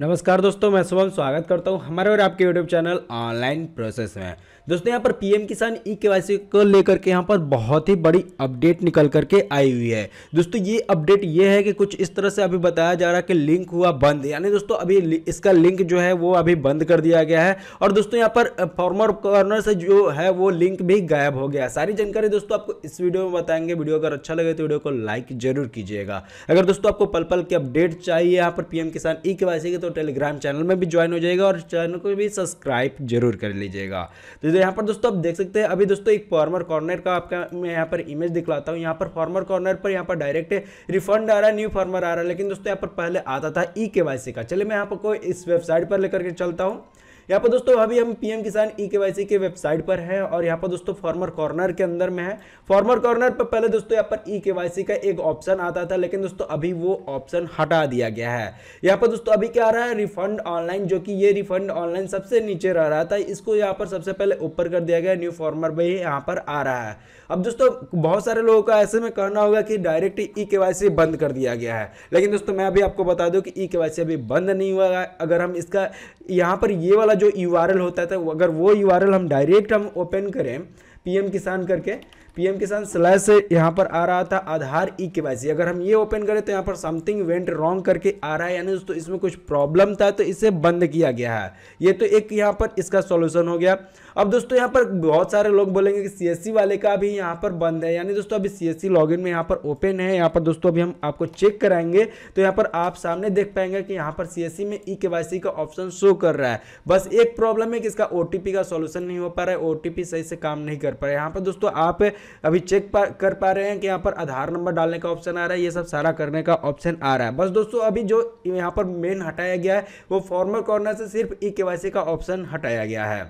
नमस्कार दोस्तों मैं शुभम स्वागत करता हूँ हमारे और आपके यूट्यूब चैनल ऑनलाइन प्रोसेस में दोस्तों यहाँ पर पीएम किसान ई के को लेकर के यहाँ पर बहुत ही बड़ी अपडेट निकल करके आई हुई है दोस्तों ये अपडेट ये है कि कुछ इस तरह से अभी बताया जा रहा है कि लिंक हुआ बंद यानी दोस्तों अभी इसका लिंक जो है वो अभी बंद कर दिया गया है और दोस्तों यहाँ पर फॉर्मर कॉर्नर से जो है वो लिंक भी गायब हो गया है सारी जानकारी दोस्तों आपको इस वीडियो में बताएंगे वीडियो अगर अच्छा लगे तो वीडियो को लाइक जरूर कीजिएगा अगर दोस्तों आपको पल पल की अपडेट चाहिए यहाँ पर पीएम किसान ई के तो तो टेलीग्राम चैनल में भी ज्वाइन हो जाएगा और चैनल को भी सब्सक्राइब जरूर कर लीजिएगा तो यहाँ पर दोस्तों आप देख सकते हैं अभी दोस्तों एक फॉर्मर कॉर्नर का आपका मैं यहाँ पर इमेज दिखलाता हूँ यहाँ पर फॉर्मर कॉर्नर पर यहाँ पर डायरेक्ट रिफंड आ रहा है न्यू फॉर्मर आ रहा है लेकिन दोस्तों यहाँ पर पहले आता था ई e के का चलिए मैं यहाँ पर कोई इस वेबसाइट पर लेकर के चलता हूँ यहाँ पर दोस्तों अभी हम पीएम किसान ई के के वेबसाइट पर हैं और यहाँ पर दोस्तों फॉर्मर कॉर्नर के अंदर में है फॉर्मर कॉर्नर पर पहले दोस्तों यहाँ पर ई e के का एक ऑप्शन आता था लेकिन दोस्तों अभी वो ऑप्शन हटा दिया गया है यहाँ पर दोस्तों अभी क्या आ रहा है रिफंड ऑनलाइन जो कि ये रिफंड ऑनलाइन सबसे नीचे रह रहा था इसको यहाँ पर सबसे पहले ऊपर कर दिया गया न्यू फॉर्मर भी यहाँ पर आ रहा है अब दोस्तों बहुत सारे लोगों का ऐसे में कहना होगा कि डायरेक्ट ई के बंद कर दिया गया है लेकिन दोस्तों मैं अभी आपको बता दूं कि ई e के अभी बंद नहीं हुआ है अगर हम इसका यहाँ पर ये वाला जो यू होता था अगर वो यू हम डायरेक्ट हम ओपन करें पीएम किसान करके पीएम किसान स्लैश यहाँ पर आ रहा था आधार ई के वाई अगर हम ये ओपन करें तो यहाँ पर समथिंग वेंट रॉन्ग करके आ रहा है यानी दोस्तों इसमें कुछ प्रॉब्लम था तो इसे बंद किया गया है ये तो एक यहाँ पर इसका सोल्यूशन हो गया अब दोस्तों यहाँ पर बहुत सारे लोग बोलेंगे कि सी वाले का भी यहाँ पर बंद है यानी दोस्तों अभी सी लॉगिन में यहाँ पर ओपन है यहाँ पर दोस्तों अभी हम आपको चेक कराएंगे तो यहाँ पर आप सामने देख पाएंगे कि यहाँ पर सी में ई के का ऑप्शन शो कर रहा है बस एक प्रॉब्लम है कि इसका ओ का सोल्यूशन नहीं हो पा रहा है ओ सही से काम नहीं कर पा रहा है यहाँ पर दोस्तों आप अभी चेक पा, कर पा रहे हैं कि यहाँ पर आधार नंबर डालने का ऑप्शन आ रहा है ये सब सारा करने का ऑप्शन आ रहा है बस दोस्तों अभी जो यहाँ पर मेन हटाया गया है वो फॉर्मर कॉर्नर से सिर्फ ई के का ऑप्शन हटाया गया है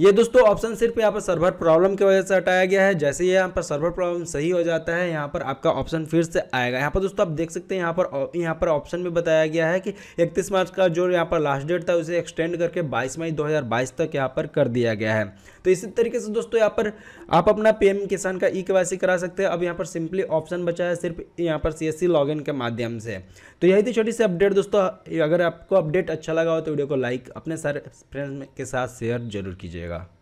ये दोस्तों ऑप्शन सिर्फ यहाँ पर सर्वर प्रॉब्लम की वजह से हटाया गया है जैसे ही यहाँ पर सर्वर प्रॉब्लम सही हो जाता है यहाँ पर आपका ऑप्शन फिर से आएगा यहाँ पर दोस्तों आप देख सकते हैं यहाँ पर यहाँ पर ऑप्शन में बताया गया है कि इकतीस मार्च का जो यहाँ पर लास्ट डेट था उसे एक्सटेंड करके बाईस मई दो तक यहाँ पर कर दिया गया है तो इसी तरीके से दोस्तों यहाँ पर आप अपना पीएम किसान का ई के करा सकते हैं अब यहाँ पर सिंपली ऑप्शन बचा है सिर्फ यहाँ पर सी एस के माध्यम से तो यही थी छोटी सी अपडेट दोस्तों अगर आपको अपडेट अच्छा लगा हो तो वीडियो को लाइक अपने सारे फ्रेंड्स के साथ शेयर जरूर कीजिएगा रहेगा